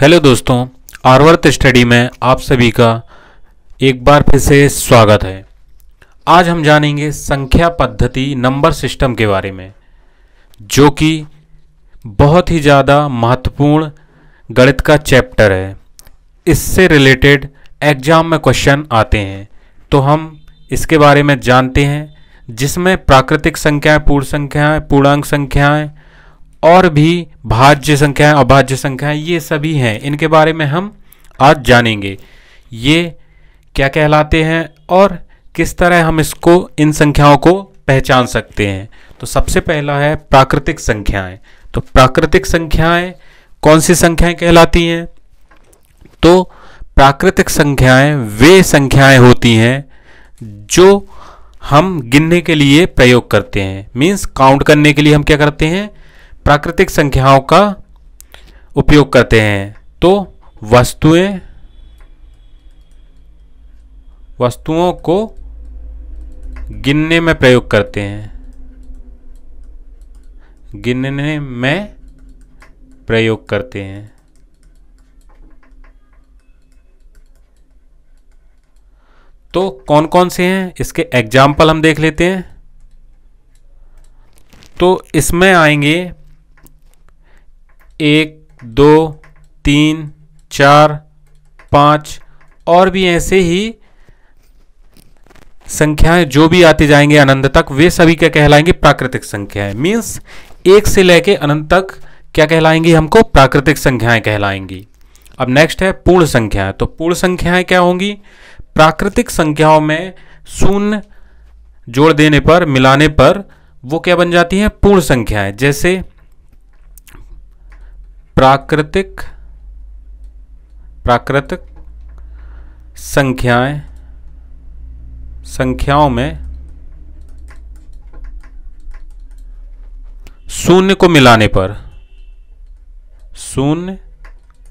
hello दोस्तों आर्वर्त study में आप सभी का एक बार फिर से स्वागत है आज हम जानेंगे संख्या पद्धति नंबर सिस्टम के बारे में जो कि बहुत ही ज़्यादा महत्वपूर्ण गणित का चैप्टर है इससे रिलेटेड एग्जाम में क्वेश्चन आते हैं तो हम इसके बारे में जानते हैं जिसमें प्राकृतिक संख्याएं पूर्ण संख्याएं पूर्णांक संख्याएं और भी भाज्य संख्याएं अभाज्य संख्याएं ये सभी हैं इनके बारे में हम आज जानेंगे ये क्या कहलाते हैं और किस तरह हम इसको इन संख्याओं को पहचान सकते हैं तो सबसे पहला है प्राकृतिक संख्याएं तो प्राकृतिक संख्याएं कौन सी संख्याएं कहलाती हैं तो प्राकृतिक संख्याएं वे संख्याएं होती हैं जो हम गिनने के लिए प्रयोग करते हैं मीन्स काउंट करने के लिए हम क्या करते हैं प्राकृतिक संख्याओं का उपयोग करते हैं तो वस्तुएं वस्तुओं को गिनने में प्रयोग करते हैं गिनने में प्रयोग करते हैं तो कौन कौन से हैं इसके एग्जाम्पल हम देख लेते हैं तो इसमें आएंगे एक दो तीन चार पाँच और भी ऐसे ही संख्याएं जो भी आते जाएंगे अनंत तक वे सभी क्या कहलाएंगे प्राकृतिक संख्याएं मीन्स एक से लेके अनंत तक क्या कहलाएंगी हमको प्राकृतिक संख्याएं कहलाएंगी अब नेक्स्ट है पूर्ण संख्याएं तो पूर्ण संख्याएं क्या होंगी प्राकृतिक संख्याओं में शून्य जोड़ देने पर मिलाने पर वो क्या बन जाती हैं पूर्ण संख्याएं जैसे प्राकृतिक प्राकृतिक संख्याएं संख्याओं में शून्य को मिलाने पर शून्य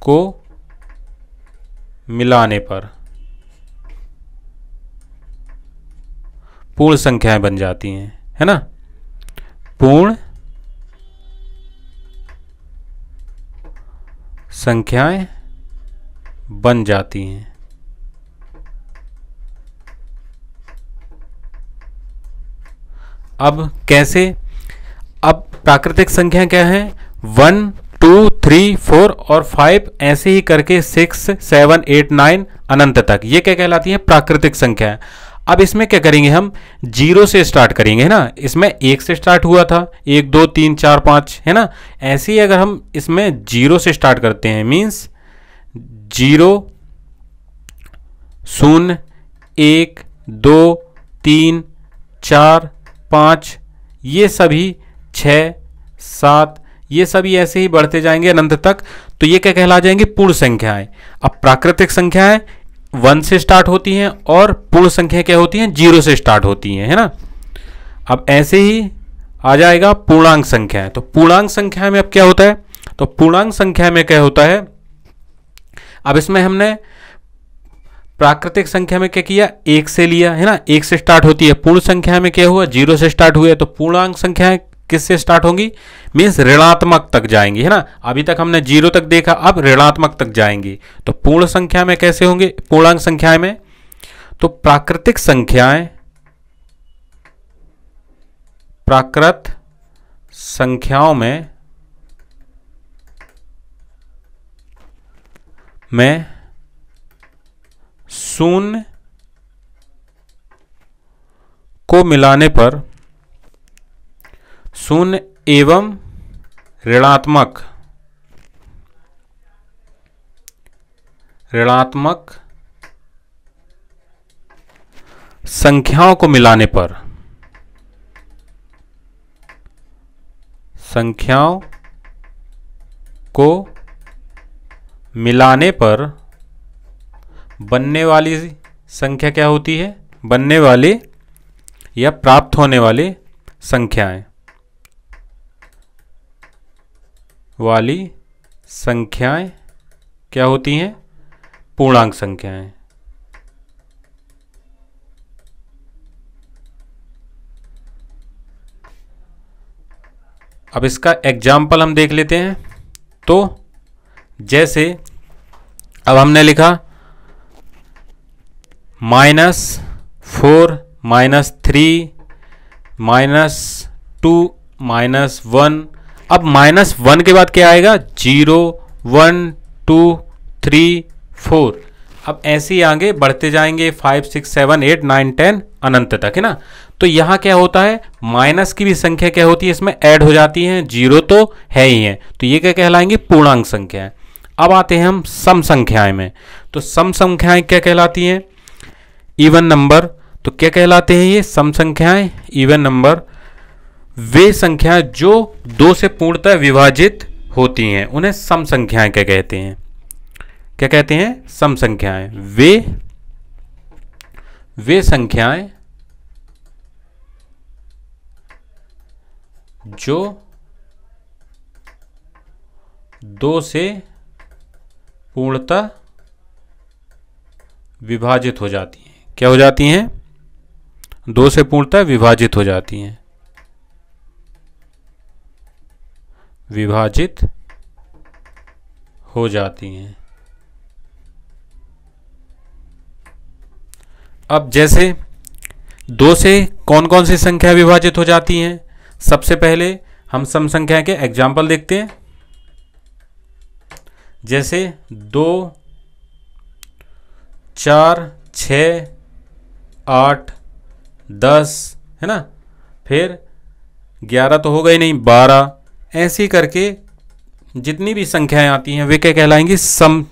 को मिलाने पर पूर्ण संख्याएं बन जाती हैं है ना पूर्ण संख्याएं बन जाती हैं अब कैसे अब प्राकृतिक संख्या क्या है वन टू थ्री फोर और फाइव ऐसे ही करके सिक्स सेवन एट नाइन अनंत तक ये क्या कहलाती है प्राकृतिक संख्या है अब इसमें क्या करेंगे हम जीरो से स्टार्ट करेंगे है ना इसमें एक से स्टार्ट हुआ था एक दो तीन चार पाँच है ना ऐसे ही अगर हम इसमें जीरो से स्टार्ट करते हैं मीन्स जीरो शून्य एक दो तीन चार पाँच ये सभी छ सात ये सभी ऐसे ही बढ़ते जाएंगे अनंत तक तो ये क्या कहला जाएंगे पूर्ण संख्याएं अब प्राकृतिक संख्याएं वन से स्टार्ट होती हैं और पूर्ण संख्या क्या होती हैं जीरो से स्टार्ट होती हैं है ना अब ऐसे ही आ जाएगा पूर्णांक संख्या तो पूर्णांक संख्या में अब क्या होता है तो पूर्णांक संख्या में क्या होता है अब इसमें हमने प्राकृतिक संख्या में क्या किया एक से लिया है ना एक से स्टार्ट होती है पूर्ण संख्या में क्या हुआ जीरो से स्टार्ट हुआ तो पूर्णांक संख्या किससे स्टार्ट होंगी मीन्स ऋणात्मक तक जाएंगी है ना अभी तक हमने जीरो तक देखा अब ऋणात्मक तक जाएंगी तो पूर्ण संख्या में कैसे होंगे पूर्णांक संख्या में तो प्राकृतिक संख्याएं प्राकृत संख्याओं में में शून्य को मिलाने पर शून्य एवं ऋणात्मक ऋणात्मक संख्याओं को मिलाने पर संख्याओं को मिलाने पर बनने वाली संख्या क्या होती है बनने वाली या प्राप्त होने वाली संख्याएं वाली संख्याएं क्या होती हैं पूर्णांक संख्याएं अब इसका एग्जाम्पल हम देख लेते हैं तो जैसे अब हमने लिखा minus four minus three minus two minus one अब माइनस वन के बाद क्या आएगा zero one two three four अब ऐसे ही आगे बढ़ते जाएंगे five six seven eight nine ten अनंत तक है ना तो यहाँ क्या होता है माइनस की भी संख्या क्या होती है इसमें ऐड हो जाती है जीरो तो है ही है तो ये क्या कहलाएंगी पूर्णांक संख्याएं अब आते हैं हम सम संख्याएं में तो सम संख्याएं क्या कहलाती हैं इवन नंबर तो क्या कहलाते हैं ये सम संख्याएं इवन नंबर वे संख्या जो दो से पूर्णतः विभाजित होती हैं उन्हें सम संख्याएं क्या कहते हैं क्या कहते हैं सम संख्याएं वे वे संख्याएं जो दो से पूर्णतः विभाजित हो जाती हैं क्या हो जाती हैं दो से पूर्णतः विभाजित हो जाती हैं विभाजित हो जाती हैं अब जैसे दो से कौन कौन सी संख्या विभाजित हो जाती हैं सबसे पहले हम सम संख्या के एग्जाम्पल देखते हैं जैसे दो चार छ आठ दस है ना फिर ग्यारह तो हो ही नहीं बारह ऐसे करके जितनी भी संख्याएं आती हैं वे क्या कहलाएंगी सम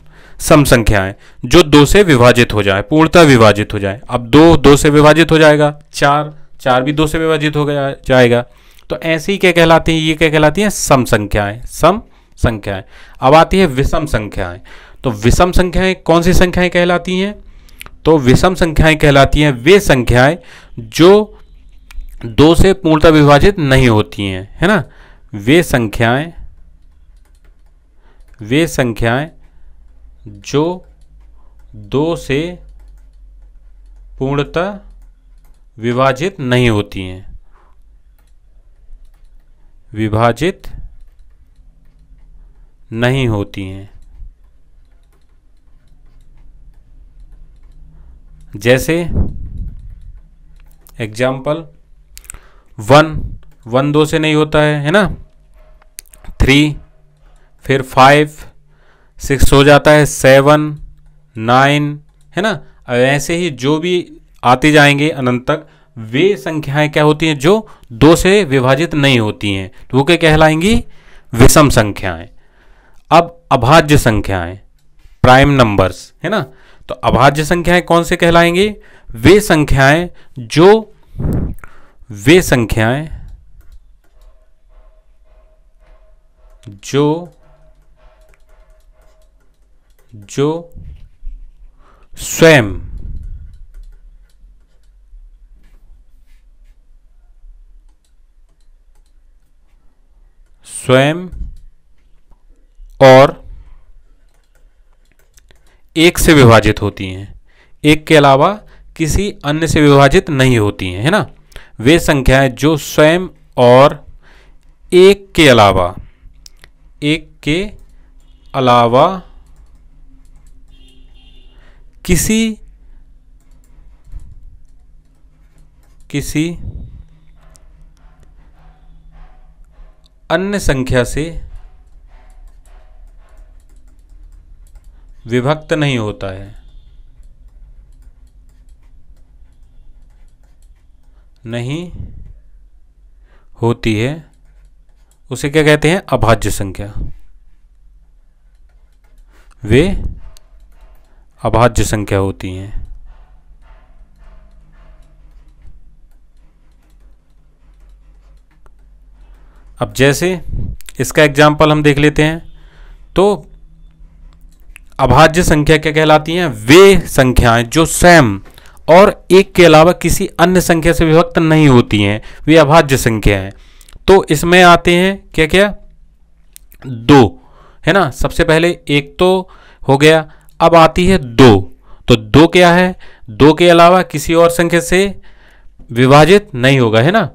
सम संख्याएं जो दो से विभाजित हो जाए पूर्णतः विभाजित हो जाए अब दो दो से विभाजित हो जाएगा चार चार भी दो से विभाजित हो गया जाएगा तो ऐसे ही क्या कहलाती हैं ये क्या कहलाती हैं सम संख्याएं सम संख्याएं अब आती है विषम संख्याएं तो विषम संख्याएं कौन सी संख्याएं कहलाती हैं तो विषम संख्याएं कहलाती हैं वे संख्याएं जो दो से पूर्णतः विभाजित नहीं होती हैं है ना वे संख्याएं वे संख्याएं जो दो से पूर्णतः विभाजित नहीं होती हैं विभाजित नहीं होती हैं जैसे एग्जाम्पल वन वन दो से नहीं होता है है ना थ्री फिर फाइव सिक्स हो जाता है सेवन नाइन है ना ऐसे ही जो भी आते जाएंगे अनंत तक वे संख्याएं क्या होती हैं जो दो से विभाजित नहीं होती हैं तो वो क्या कहलाएंगी विषम संख्याएं अब अभाज्य संख्याएं प्राइम नंबर्स है ना तो अभाज्य संख्याएं कौन से कहलाएंगी वे संख्याएं जो वे संख्याएं जो जो स्वयं स्वयं और एक से विभाजित होती हैं एक के अलावा किसी अन्य से विभाजित नहीं होती हैं है ना वे संख्याएं जो स्वयं और एक के अलावा एक के अलावा किसी किसी अन्य संख्या से विभक्त नहीं होता है नहीं होती है उसे क्या कहते हैं अभाज्य संख्या वे अभाज्य संख्या होती हैं अब जैसे इसका एग्जाम्पल हम देख लेते हैं तो अभाज्य संख्या क्या कहलाती हैं वे संख्याएं जो सैम और एक के अलावा किसी अन्य संख्या से विभक्त नहीं होती हैं वे अभाज्य संख्या हैं तो इसमें आते हैं क्या क्या दो है ना सबसे पहले एक तो हो गया अब आती है दो तो दो क्या है दो के अलावा किसी और संख्या से विभाजित नहीं होगा है ना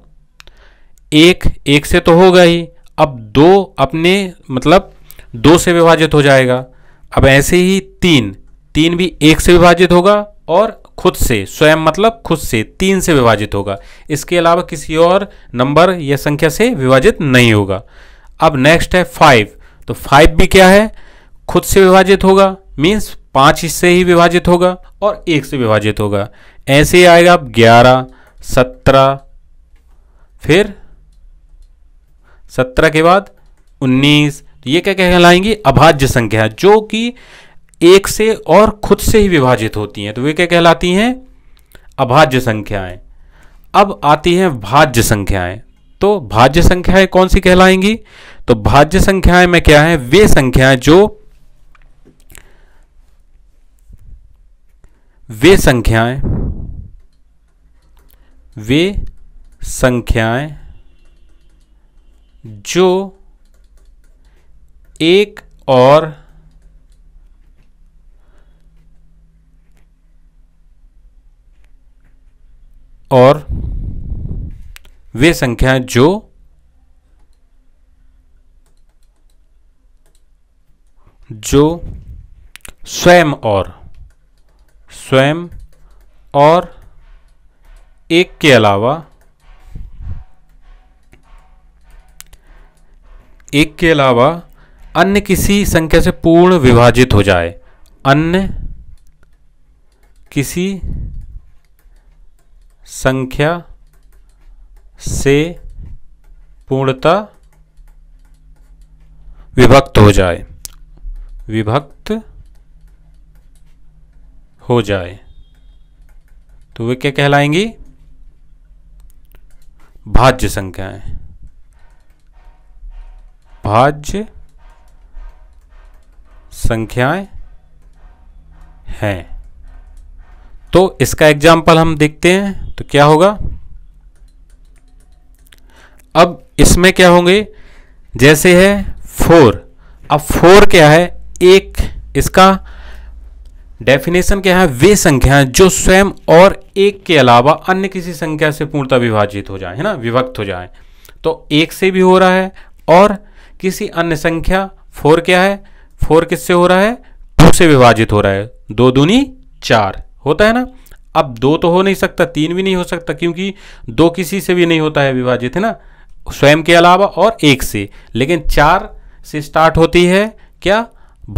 एक एक से तो होगा ही अब दो अपने मतलब दो से विभाजित हो जाएगा अब ऐसे ही तीन तीन भी एक से विभाजित होगा और खुद से स्वयं मतलब खुद से तीन से विभाजित होगा इसके अलावा किसी और नंबर या संख्या से विभाजित नहीं होगा अब नेक्स्ट है फाइव तो फाइव भी क्या है खुद से विभाजित होगा मीन्स पाँच से ही विभाजित होगा और एक से विभाजित होगा ऐसे ही आएगा आप ग्यारह सत्रह फिर सत्रह के बाद उन्नीस तो ये क्या कहलाएंगी अभाज्य संख्या जो कि एक से और खुद से ही विभाजित होती हैं तो वे क्या कहलाती हैं अभाज्य संख्याएं अब आती हैं भाज्य संख्याएं तो भाज्य संख्याएं कौन सी कहलाएंगी तो भाज्य संख्याएं में क्या है वे संख्याएं जो वे संख्याएं वे संख्याएं जो एक और और वे संख्या जो जो स्वयं और स्वयं और एक के अलावा एक के अलावा अन्य किसी संख्या से पूर्ण विभाजित हो जाए अन्य किसी संख्या से पूर्णतः विभक्त हो जाए विभक्त हो जाए तो वे क्या कहलाएंगी भाज्य संख्याएं भाज्य संख्याएं हैं तो इसका एग्जाम्पल हम देखते हैं तो क्या होगा अब इसमें क्या होंगे जैसे है फोर अब फोर क्या है एक इसका डेफिनेशन क्या है वे संख्या जो स्वयं और एक के अलावा अन्य किसी संख्या से पूर्णतः विभाजित हो जाए है ना विभक्त हो जाए तो एक से भी हो रहा है और किसी अन्य संख्या फोर क्या है फोर किससे हो रहा है टू से विभाजित हो रहा है दो दूनी चार होता है ना अब दो तो हो नहीं सकता तीन भी नहीं हो सकता क्योंकि दो किसी से भी नहीं होता है विभाजित है ना स्वयं के अलावा और एक से लेकिन चार से स्टार्ट होती है क्या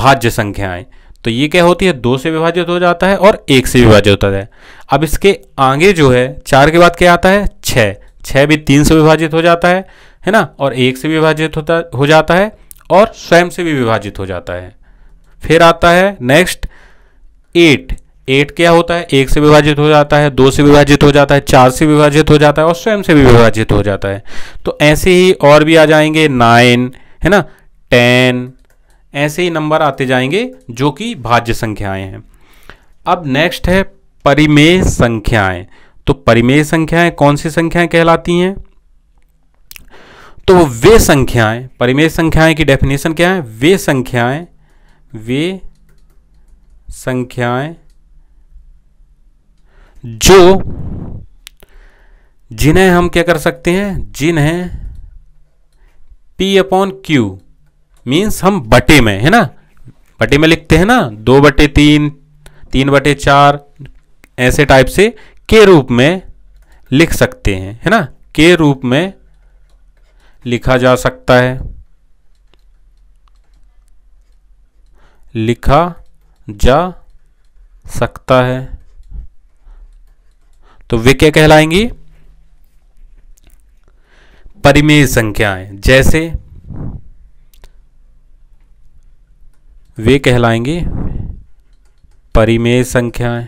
भाज्य संख्याएं तो ये क्या होती है दो से विभाजित हो जाता है और एक से विभाजित होता है अब इसके आगे जो है चार के बाद क्या आता है छः छः भी तीन से विभाजित हो जाता है है ना और एक से विभाजित होता हो जाता है और स्वयं से भी विभाजित हो जाता है फिर आता है नेक्स्ट एट एट क्या होता है एक से विभाजित हो जाता है दो से विभाजित हो जाता है चार से विभाजित हो जाता है और स्वयं से भी विभाजित हो जाता है तो ऐसे ही और भी आ जाएंगे नाइन है ना टेन ऐसे ही नंबर आते जाएंगे जो कि भाज्य संख्याएं हैं अब नेक्स्ट है परिमेय संख्याएं तो परिमेय संख्याएं कौन सी संख्याएं कहलाती हैं तो वे संख्याएं परिमेय संख्याएं की डेफिनेशन क्या है वे संख्याएं वे संख्याएं जो जिन्हें हम क्या कर सकते हैं जिन्हें पी अपॉन क्यू मीन्स हम बटे में है ना बटे में लिखते हैं ना दो बटे तीन तीन बटे चार ऐसे टाइप से के रूप में लिख सकते हैं है ना के रूप में लिखा जा सकता है लिखा जा सकता है तो वे क्या कहलाएंगी परिमेय संख्याएं जैसे वे कहलाएंगी परिमेय संख्याएं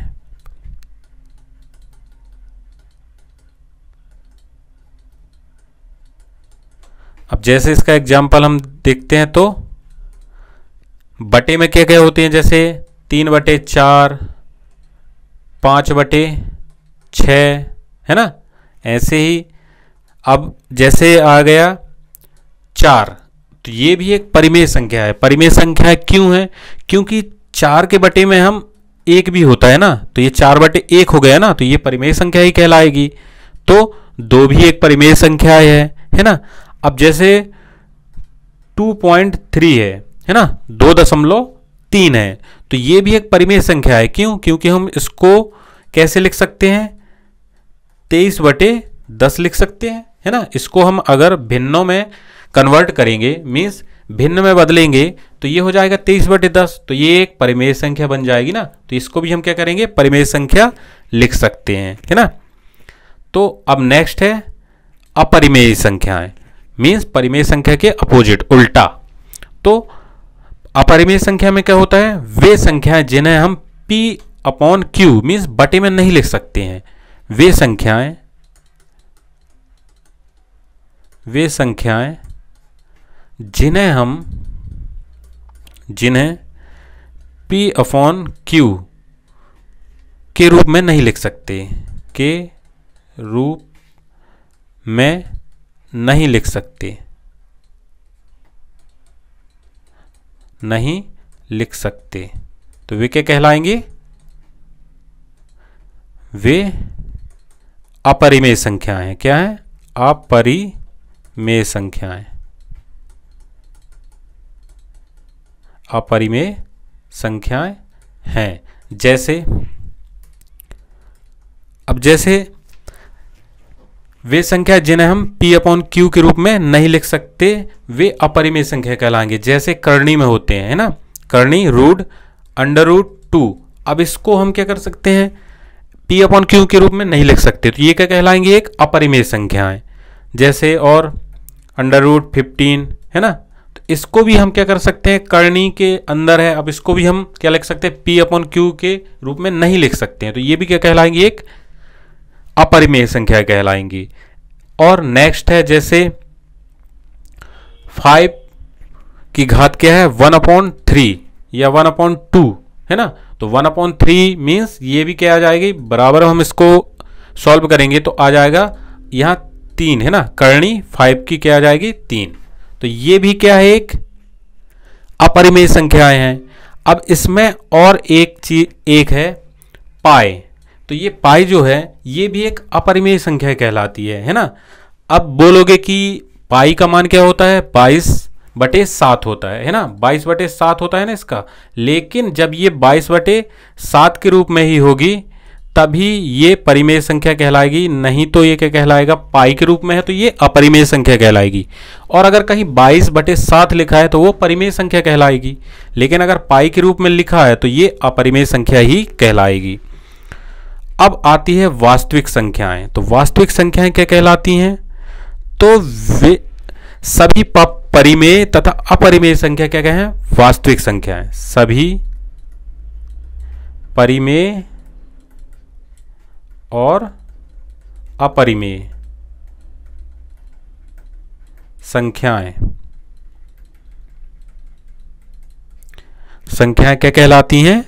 अब जैसे इसका एग्जाम्पल हम देखते हैं तो बटे में क्या क्या होते हैं जैसे तीन बटे चार पांच बटे छः है ना ऐसे ही अब जैसे आ गया चार तो ये भी एक परिमेय संख्या है परिमेय संख्या क्यों है क्योंकि चार के बटे में हम एक भी होता है ना तो ये चार बटे एक हो गया ना तो ये परिमेय संख्या ही कहलाएगी तो दो भी एक परिमेय संख्या है है ना अब जैसे टू पॉइंट थ्री है है ना दो दशमलव तीन है तो ये भी एक परिमेय संख्या है क्यों क्योंकि हम इसको कैसे लिख सकते हैं तेईस बटे दस लिख सकते हैं है ना इसको हम अगर भिन्नों में कन्वर्ट करेंगे मीन्स भिन्न में बदलेंगे तो ये हो जाएगा तेईस बटे दस तो ये एक परिमेय संख्या बन जाएगी ना तो इसको भी हम क्या करेंगे परिमेय संख्या लिख सकते हैं है ना तो अब नेक्स्ट है अपरिमेय संख्याएं मीन्स परिमेय संख्या के अपोजिट उल्टा तो अपरिमेय संख्या में क्या होता है वे संख्याएं जिन्हें हम पी अपॉन क्यू मीन्स बटे में नहीं लिख सकते हैं वे संख्याएं वे संख्याएं जिन्हें हम जिन्हें P अपॉन Q के रूप में नहीं लिख सकते के रूप में नहीं लिख सकते नहीं लिख सकते तो वे क्या कहलाएंगे वे अपरिमेय संख्याएं क्या है अपरिमेय संख्याएं अपरिमेय संख्याएं हैं जैसे अब जैसे वे संख्या जिन्हें हम p अपॉन क्यू के रूप में नहीं लिख सकते वे अपरिमेय संख्या कहलाएंगे जैसे करणी में होते हैं है ना करणी रूड अंडर रूड टू अब इसको हम क्या कर सकते हैं पी अपॉन क्यू के रूप में नहीं लिख सकते तो ये क्या कहलाएंगे एक अपरिमेय संख्याएं जैसे और अंडर रूट फिफ्टीन है ना तो इसको भी हम क्या कर सकते हैं करणी के अंदर है अब इसको भी हम क्या लिख सकते हैं पी अपॉन क्यू के रूप में नहीं लिख सकते हैं तो ये भी क्या कहलाएंगे एक अपरिमेय संख्या कहलाएंगी और नेक्स्ट है जैसे फाइव की घात क्या है वन अपॉन थ्री या वन अपॉन टू है ना तो वन अपॉन थ्री मीन्स ये भी क्या आ जाएगी बराबर हम इसको सॉल्व करेंगे तो आ जाएगा यहाँ तीन है ना करणी फाइव की क्या आ जाएगी तीन तो ये भी क्या है एक अपरिमेय संख्याएं हैं अब इसमें और एक चीज एक है पाए तो ये पाई जो है ये भी एक अपरिमेय संख्या कहलाती है है ना अब बोलोगे कि पाई का मान क्या होता है बाईस बटे सात होता है है ना बाईस बटे सात होता है ना इसका लेकिन जब ये बाईस बटे सात के रूप में ही होगी तभी ये परिमेय संख्या कहलाएगी नहीं तो ये क्या कहलाएगा पाई के रूप में है तो ये अपरिमेय संख्या कहलाएगी और अगर कहीं बाईस बटे सात लिखा है तो वो परिमेय संख्या कहलाएगी लेकिन अगर पाई के रूप में लिखा है तो ये अपरिमेय संख्या ही कहलाएगी अब आती है वास्तविक संख्याएं तो वास्तविक संख्याएं क्या कहलाती हैं तो वे सभी परिमेय तथा अपरिमेय संख्या क्या क्या है वास्तविक संख्या है सभी परिमेय और अपरिमेय संख्याएं संख्याएं क्या कहलाती हैं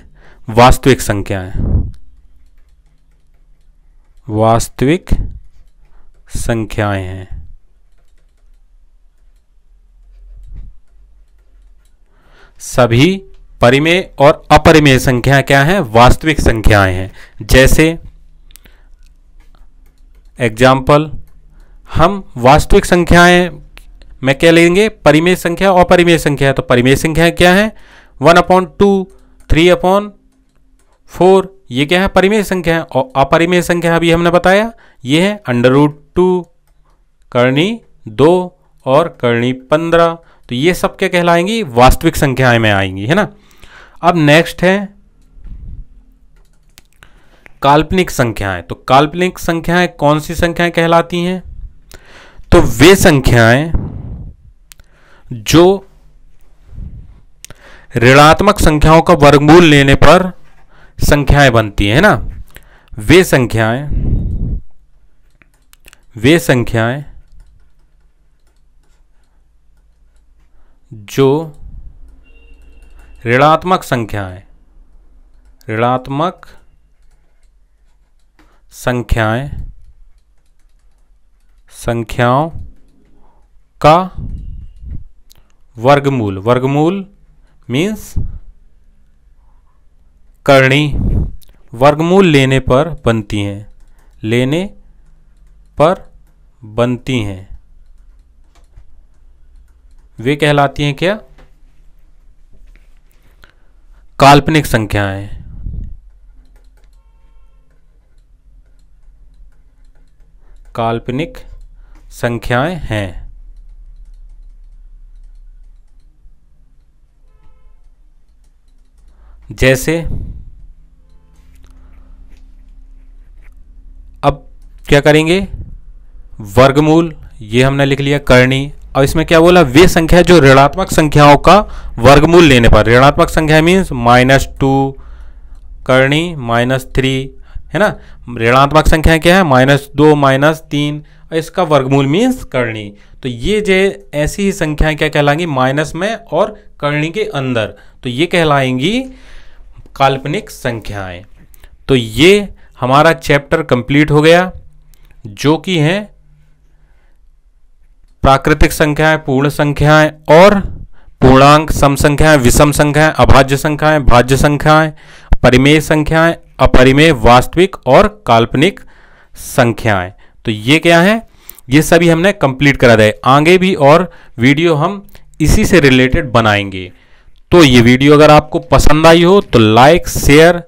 वास्तविक संख्याएं वास्तविक संख्याएं हैं सभी परिमेय और अपरिमेय संख्या क्या है वास्तविक संख्याएं हैं जैसे एग्जाम्पल हम वास्तविक संख्याएं में क्या लेंगे परिमेय संख्या और अपरिमेय संख्या तो परिमेय संख्या क्या है one upon two three upon four ये क्या है परिमेय संख्या और अपरिमेय संख्या अभी हमने बताया ये है अंडर रूट टू करणी दो और करणी पंद्रह तो ये सब क्या कहलाएंगी वास्तविक संख्याएं में आएंगी है ना अब नेक्स्ट है काल्पनिक संख्याएं तो काल्पनिक संख्याएं कौन सी संख्याएं कहलाती हैं तो वे संख्याएं जो ऋणात्मक संख्याओं का वर्गमूल लेने पर संख्याएं बनती हैं ना वे संख्याएं वे संख्याएं जो ऋणात्मक संख्याएं ऋणात्मक संख्याएं संख्याओं का वर्गमूल वर्गमूल मीन्स करणी वर्गमूल लेने पर बनती हैं लेने पर बनती हैं वे कहलाती हैं क्या काल्पनिक संख्याएं काल्पनिक संख्याएं हैं जैसे अब क्या करेंगे वर्गमूल ये हमने लिख लिया करणी अब इसमें क्या बोला वे संख्या जो ऋणात्मक संख्याओं का वर्गमूल लेने पर ऋणात्मक संख्या मीन्स माइनस टू करणी माइनस थ्री है ना ऋणात्मक संख्या क्या है माइनस दो माइनस तीन इसका वर्गमूल मीन्स करणी तो ये जे ऐसी ही संख्याएं क्या कहलाएंगी माइनस में और करणी के अंदर तो ये कहलाएंगी काल्पनिक संख्याएं तो ये हमारा चैप्टर कंप्लीट हो गया जो कि हैं प्राकृतिक संख्याएं पूर्ण संख्याएं और पूर्णांक सम संख्याएं विषम संख्याएं अभाज्य संख्याएं भाज्य संख्याएं परिमेय संख्याएं अपरिमेय वास्तविक और काल्पनिक संख्याएं तो ये क्या है ये सभी हमने कंप्लीट करा दें आगे भी और वीडियो हम इसी से रिलेटेड बनाएंगे तो ये वीडियो अगर आपको पसंद आई हो तो लाइक शेयर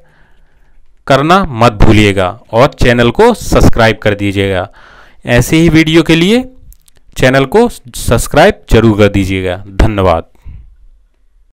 करना मत भूलिएगा और चैनल को सब्सक्राइब कर दीजिएगा ऐसे ही वीडियो के लिए चैनल को सब्सक्राइब जरूर कर दीजिएगा धन्यवाद